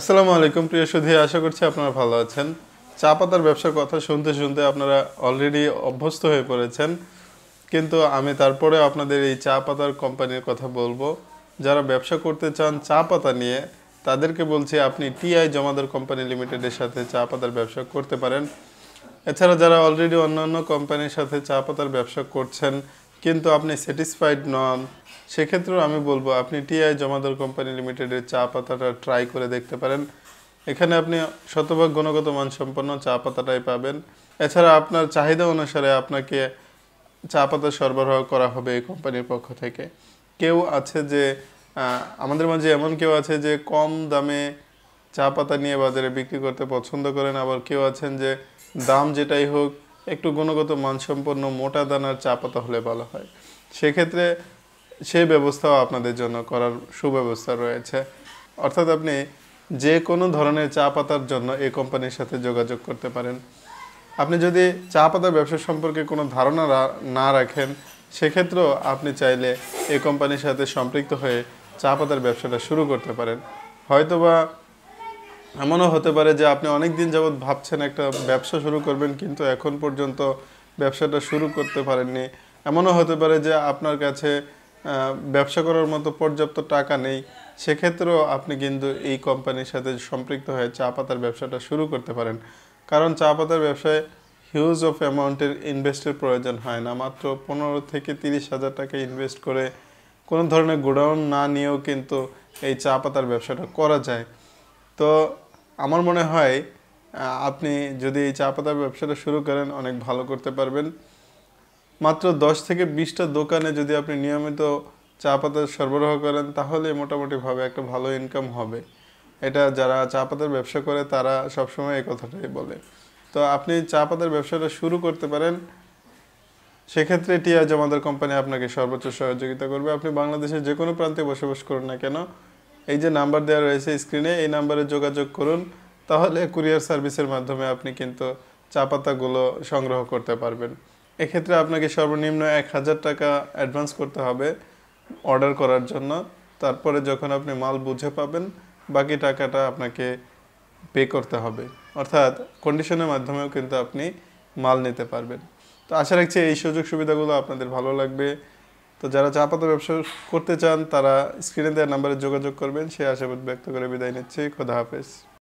আসসালামু আলাইকুম প্রিয় সুধী আশা করছি আপনারা ভালো আছেন চা পাতার ব্যবসার কথা শুনতে শুনতে আপনারা অলরেডি অভ্যস্ত হয়ে পড়েছেন কিন্তু আমি তারপরে আপনাদের এই চা পাতার কোম্পানির কথা বলবো যারা ব্যবসা করতে চান চা পাতা নিয়ে তাদেরকে বলছি আপনি টিআই জমাদার কোম্পানি লিমিটেডের সাথে চা পাতার ব্যবসা করতে পারেন এছাড়া যারা অলরেডি অন্যান্য কোম্পানির সাথে চা পাতার ব্যবসা করছেন কিন্তু আপনি স্যাটিসফাইড নন সেক্ষেত্রেও আমি বলবো আপনি টিআই জমাদার কোম্পানি লিমিটেডের চা পাতাটা ট্রাই করে দেখতে পারেন এখানে আপনি শতভাগ গুণগত মানসম্পন্ন চা পাতাটাই পাবেন এছাড়া আপনার চাহিদা অনুসারে আপনাকে চা পাতা সরবরাহ করা হবে এই কোম্পানির পক্ষ থেকে কেউ আছে যে আমাদের মাঝে এমন কেউ আছে যে কম দামে চা পাতা নিয়ে বাজারে বিক্রি করতে পছন্দ করেন আবার কেউ আছেন যে দাম যেটাই হোক একটু গুণগত মানসম্পন্ন মোটা দানার চা পাতা হলে ভালো হয় সেক্ষেত্রে সেই ব্যবস্থাও আপনাদের জন্য করার সুব্যবস্থা রয়েছে অর্থাৎ আপনি যে কোনো ধরনের চা পাতার জন্য এই কোম্পানির সাথে যোগাযোগ করতে পারেন আপনি যদি চা পাতার ব্যবসা সম্পর্কে কোনো ধারণা না রাখেন সেক্ষেত্রেও আপনি চাইলে এই কোম্পানির সাথে সম্পৃক্ত হয়ে চা পাতার ব্যবসাটা শুরু করতে পারেন হয়তোবা এমনও হতে পারে যে আপনি অনেক দিন যাবৎ ভাবছেন একটা ব্যবসা শুরু করবেন কিন্তু এখন পর্যন্ত ব্যবসাটা শুরু করতে পারেননি এমনও হতে পারে যে আপনার কাছে ব্যবসা করার মতো পর্যাপ্ত টাকা নেই সেক্ষেত্রেও আপনি কিন্তু এই কোম্পানির সাথে সম্পৃক্ত হয়ে চা পাতার ব্যবসাটা শুরু করতে পারেন কারণ চা পাতার ব্যবসায় হিউজ অফ অ্যামাউন্টের ইনভেস্টের প্রয়োজন হয় না মাত্র পনেরো থেকে তিরিশ হাজার টাকা ইনভেস্ট করে কোনো ধরনের গোডাউন না নিয়েও কিন্তু এই চা পাতার ব্যবসাটা করা যায় তো আমার মনে হয় আপনি যদি এই চা পাতার ব্যবসাটা শুরু করেন অনেক ভালো করতে পারবেন মাত্র দশ থেকে বিশটা দোকানে যদি আপনি নিয়মিত চা পাতা সরবরাহ করেন তাহলে মোটামুটিভাবে একটা ভালো ইনকাম হবে এটা যারা চা পাতার ব্যবসা করে তারা সবসময় এই কথাটাই বলে তো আপনি চা পাতার ব্যবসাটা শুরু করতে পারেন সেক্ষেত্রে টিয়া আমাদের কোম্পানি আপনাকে সর্বোচ্চ সহযোগিতা করবে আপনি বাংলাদেশের যে কোনো প্রান্তে বসবাস করুন না কেন এই যে নাম্বার দেওয়া রয়েছে স্ক্রিনে এই নাম্বারে যোগাযোগ করুন তাহলে কুরিয়ার সার্ভিসের মাধ্যমে আপনি কিন্তু চা পাতাগুলো সংগ্রহ করতে পারবেন এক্ষেত্রে আপনাকে সর্বনিম্ন এক হাজার টাকা অ্যাডভান্স করতে হবে অর্ডার করার জন্য তারপরে যখন আপনি মাল বুঝে পাবেন বাকি টাকাটা আপনাকে পে করতে হবে অর্থাৎ কন্ডিশনের মাধ্যমেও কিন্তু আপনি মাল নিতে পারবেন তো আশা রাখছি এই সুযোগ সুবিধাগুলো আপনাদের ভালো লাগবে তো যারা চা পাতা ব্যবসা করতে চান তারা স্ক্রিনে দেওয়ার নাম্বারে যোগাযোগ করবেন সে আশাবাদ ব্যক্ত করে বিদায় নিচ্ছি খোদা হাফেজ